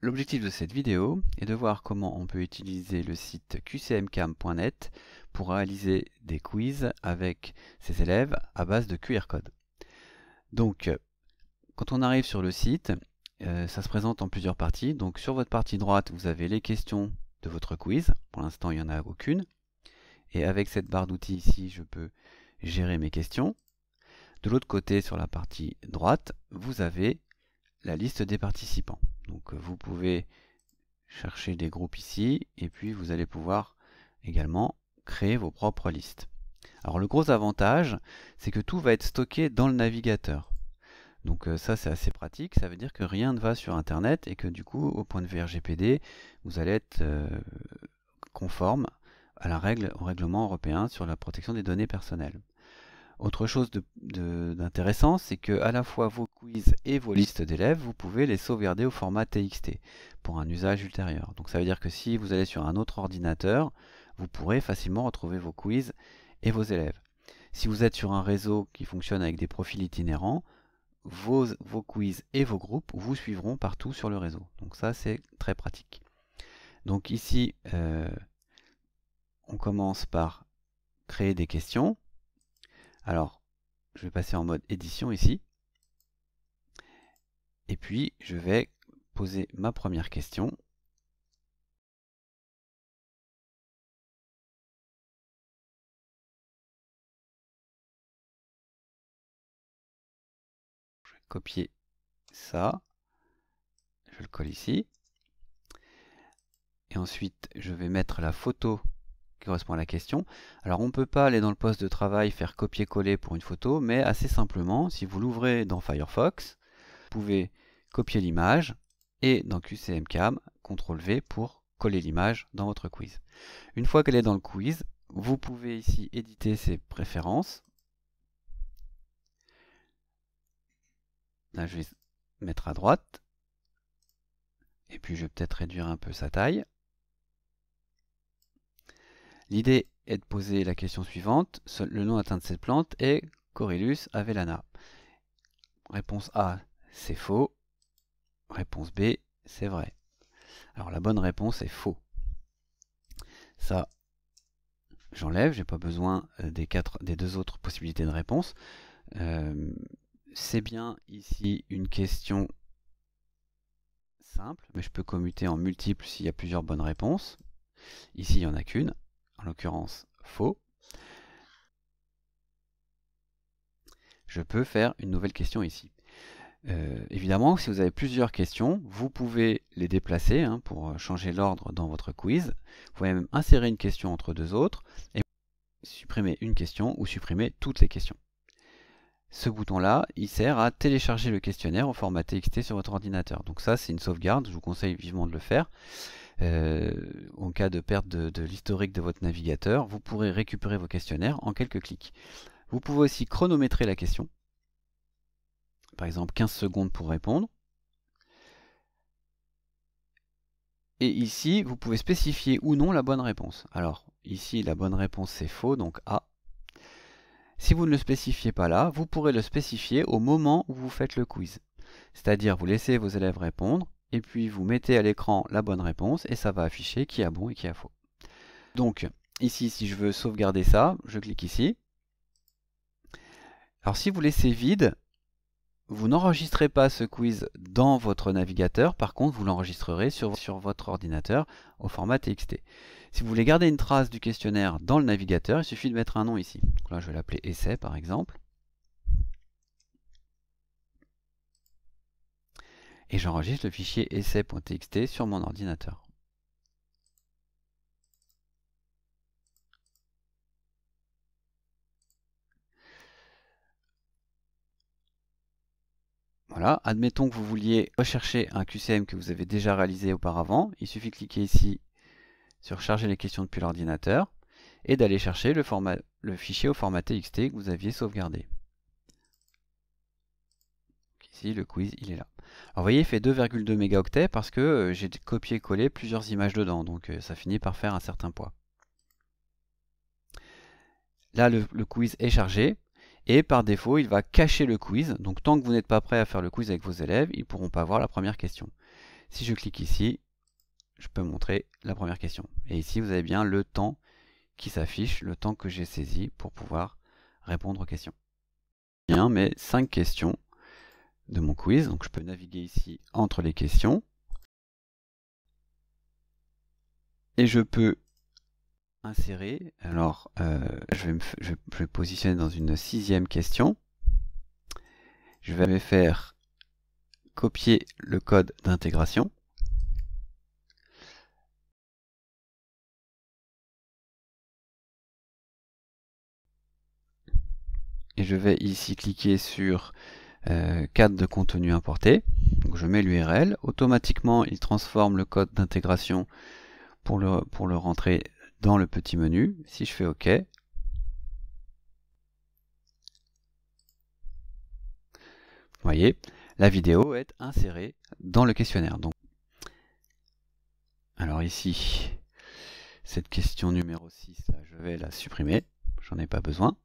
L'objectif de cette vidéo est de voir comment on peut utiliser le site qcmcam.net pour réaliser des quiz avec ses élèves à base de QR code. Donc, quand on arrive sur le site, euh, ça se présente en plusieurs parties. Donc sur votre partie droite, vous avez les questions de votre quiz. Pour l'instant, il n'y en a aucune. Et avec cette barre d'outils ici, je peux gérer mes questions. De l'autre côté, sur la partie droite, vous avez la liste des participants. Donc euh, vous pouvez chercher des groupes ici et puis vous allez pouvoir également créer vos propres listes. Alors le gros avantage, c'est que tout va être stocké dans le navigateur. Donc euh, ça c'est assez pratique, ça veut dire que rien ne va sur internet et que du coup au point de vue RGPD, vous allez être euh, conforme à la règle au règlement européen sur la protection des données personnelles. Autre chose d'intéressant, c'est que la fois vos quiz et vos listes d'élèves, vous pouvez les sauvegarder au format TXT pour un usage ultérieur. Donc ça veut dire que si vous allez sur un autre ordinateur, vous pourrez facilement retrouver vos quiz et vos élèves. Si vous êtes sur un réseau qui fonctionne avec des profils itinérants, vos, quiz et vos groupes vous suivront partout sur le réseau. Donc ça, c'est très pratique. Donc ici, euh, on commence par créer des questions. Alors, je vais passer en mode édition ici. Et puis, je vais poser ma première question. Je vais copier ça. Je le colle ici. Et ensuite, je vais mettre la photo qui correspond à la question. Alors on ne peut pas aller dans le poste de travail faire copier-coller pour une photo, mais assez simplement, si vous l'ouvrez dans Firefox, vous pouvez copier l'image et dans QCM Cam, CTRL-V pour coller l'image dans votre quiz. Une fois qu'elle est dans le quiz, vous pouvez ici éditer ses préférences. Là, je vais mettre à droite. Et puis je vais peut-être réduire un peu sa taille. L'idée est de poser la question suivante. Le nom atteint de cette plante est Corylus avellana. Réponse A, c'est faux. Réponse B, c'est vrai. Alors la bonne réponse est faux. Ça, j'enlève, j'ai pas besoin euh, des, des, deux autres possibilités de réponse. Euh, c'est bien ici une question simple, mais je peux commuter en multiple s'il y a plusieurs bonnes réponses. Ici, il n'y en a qu'une en l'occurrence faux, je peux faire une nouvelle question ici. Euh, évidemment, si vous avez plusieurs questions, vous pouvez les déplacer hein, pour euh, changer l'ordre dans votre quiz. Vous pouvez même insérer une question entre deux autres et supprimer une question ou supprimer toutes les questions. Ce bouton-là, il sert à télécharger le questionnaire au format TXT sur votre ordinateur. Donc ça, c'est une sauvegarde, je vous conseille vivement de le faire. Euh, en cas de perte de, de l'historique de votre navigateur, vous pourrez récupérer vos questionnaires en quelques clics. Vous pouvez aussi chronométrer la question, par exemple 15 secondes pour répondre. Et ici, vous pouvez spécifier ou non la bonne réponse. Alors, ici, la bonne réponse c'est faux, donc A. Si vous ne le spécifiez pas là, vous pourrez le spécifier au moment où vous faites le quiz. C'est-à-dire, vous laissez vos élèves répondre, et puis vous mettez à l'écran la bonne réponse et ça va afficher qui a bon et qui a faux. Donc ici si je veux sauvegarder ça, je clique ici. Alors si vous laissez vide, vous n'enregistrez pas ce quiz dans votre navigateur, par contre vous l'enregistrerez sur, sur, votre ordinateur au format TXT. Si vous voulez garder une trace du questionnaire dans le navigateur, il suffit de mettre un nom ici. Donc là je vais l'appeler essai par exemple. et j'enregistre le fichier essai.txt sur mon ordinateur. Voilà, admettons que vous vouliez rechercher un QCM que vous avez déjà réalisé auparavant. Il suffit de cliquer ici sur charger les questions depuis l'ordinateur et d'aller chercher le, fichier au format TXT que vous aviez sauvegardé. ici, le quiz, il est là. Alors vous voyez, il fait 2,2 mégaoctets parce que euh, j'ai copié-collé plusieurs images dedans, donc euh, ça finit par faire un certain poids. Là, le, quiz est chargé, et par défaut, il va cacher le quiz. Donc tant que vous n'êtes pas prêt à faire le quiz avec vos élèves, ils ne pourront pas voir la première question. Si je clique ici, je peux montrer la première question. Et ici, vous avez bien le temps qui s'affiche, le temps que j'ai saisi pour pouvoir répondre aux questions. Bien, mais 5 questions de mon quiz. Donc je peux naviguer ici entre les questions. Et je peux insérer. Alors euh, je, vais me, je, positionner dans une sixième question. Je vais me faire copier le code d'intégration. et je vais ici cliquer sur euh, cadre de contenu importé. je mets l'URL. Automatiquement, il transforme le code d'intégration pour le, pour le rentrer dans le petit menu. Si je fais OK, vous voyez, la vidéo est insérée dans le questionnaire. Donc, alors ici, cette question numéro 6, je vais la supprimer. J'en ai pas besoin.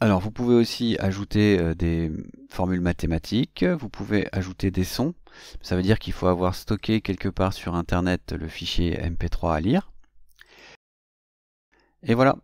Alors vous pouvez aussi ajouter euh, des formules mathématiques, vous pouvez ajouter des sons, ça veut dire qu'il faut avoir stocké quelque part sur internet le fichier MP3 à lire. Et voilà,